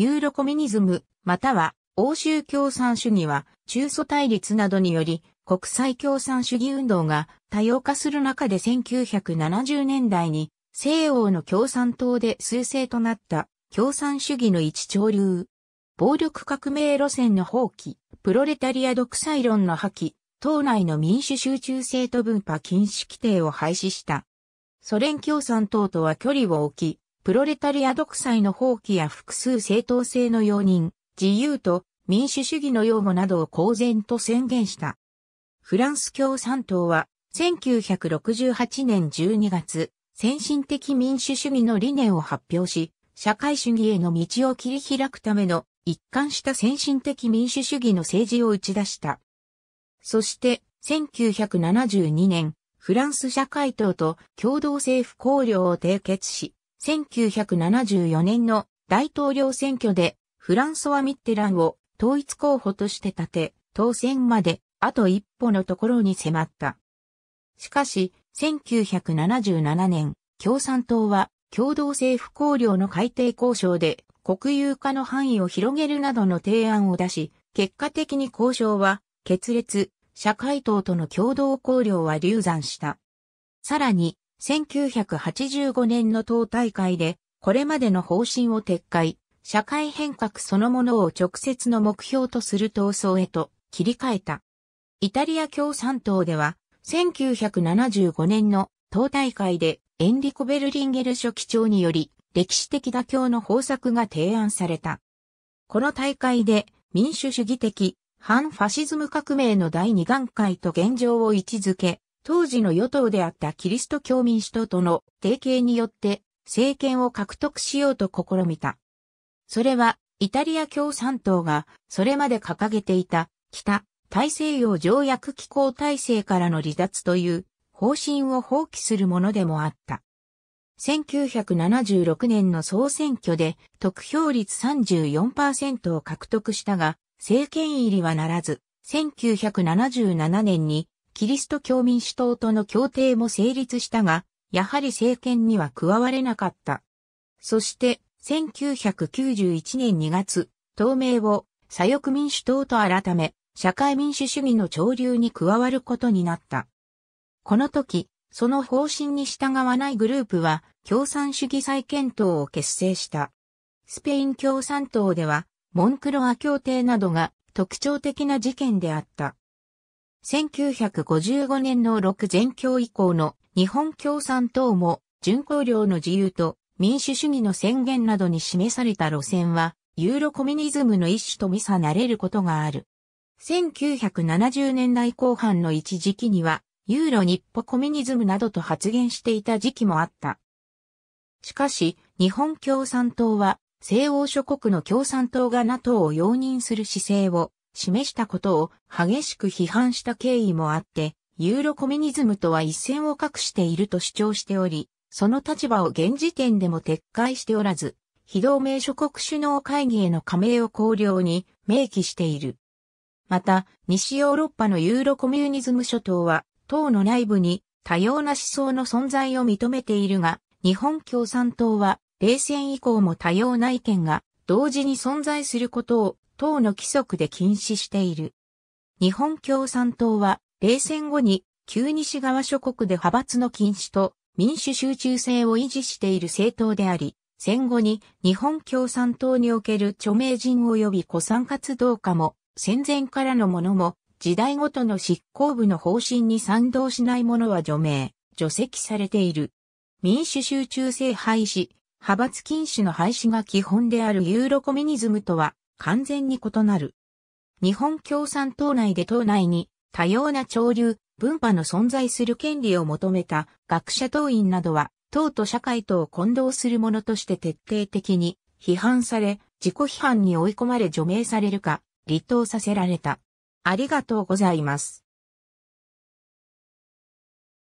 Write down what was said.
ユーロコミュニズム、または欧州共産主義は中祖対立などにより国際共産主義運動が多様化する中で1970年代に西欧の共産党で彗勢となった共産主義の一潮流。暴力革命路線の放棄、プロレタリア独裁論の破棄、党内の民主集中制と分派禁止規定を廃止した。ソ連共産党とは距離を置き、プロレタリア独裁の放棄や複数正当性の容認、自由と民主主義の擁護などを公然と宣言した。フランス共産党は、1968年12月、先進的民主主義の理念を発表し、社会主義への道を切り開くための一貫した先進的民主主義の政治を打ち出した。そして、1972年、フランス社会党と共同政府考領を締結し、1974年の大統領選挙でフランソワ・ミッテランを統一候補として立て、当選まであと一歩のところに迫った。しかし、1977年、共産党は共同政府綱領の改定交渉で国有化の範囲を広げるなどの提案を出し、結果的に交渉は決裂、社会党との共同綱領は流産した。さらに、1985年の党大会で、これまでの方針を撤回、社会変革そのものを直接の目標とする闘争へと切り替えた。イタリア共産党では、1975年の党大会でエンリコ・ベルリンゲル書記長により歴史的妥協の方策が提案された。この大会で民主主義的反ファシズム革命の第二段階と現状を位置づけ、当時の与党であったキリスト教民主党との提携によって政権を獲得しようと試みた。それはイタリア共産党がそれまで掲げていた北大西洋条約機構体制からの離脱という方針を放棄するものでもあった。1976年の総選挙で得票率34%を獲得したが、政権入りはならず、1977年にキリスト教民主党との協定も成立したが、やはり政権には加われなかった。そして、1991年2月、党名を左翼民主党と改め、社会民主主義の潮流に加わることになった。この時、その方針に従わないグループは、共産主義再検討を結成した。スペイン共産党では、モンクロア協定などが特徴的な事件であった。1955年の6全教以降の日本共産党も、巡航領の自由と民主主義の宣言などに示された路線は、ユーロコミュニズムの一種と見さなれることがある。1970年代後半の一時期には、ユーロ日歩コミュニズムなどと発言していた時期もあった。しかし、日本共産党は、西欧諸国の共産党が NATO を容認する姿勢を示したことを激しく批判した経緯もあって、ユーロコミュニズムとは一線を画していると主張しており、その立場を現時点でも撤回しておらず、非同盟諸国首脳会議への加盟を考慮に明記している。また、西ヨーロッパのユーロコミュニズム諸島は、党の内部に多様な思想の存在を認めているが、日本共産党は冷戦以降も多様な意見が同時に存在することを党の規則で禁止している。日本共産党は、冷戦後に、旧西側諸国で派閥の禁止と民主集中性を維持している政党であり、戦後に日本共産党における著名人及び古参活動家も戦前からのものも時代ごとの執行部の方針に賛同しない者は除名、除籍されている。民主集中性廃止、派閥禁止の廃止が基本であるユーロコミュニズムとは完全に異なる。日本共産党内で党内に多様な潮流、文派の存在する権利を求めた学者党員などは、党と社会とを混同するものとして徹底的に批判され、自己批判に追い込まれ除名されるか、離党させられた。ありがとうございます。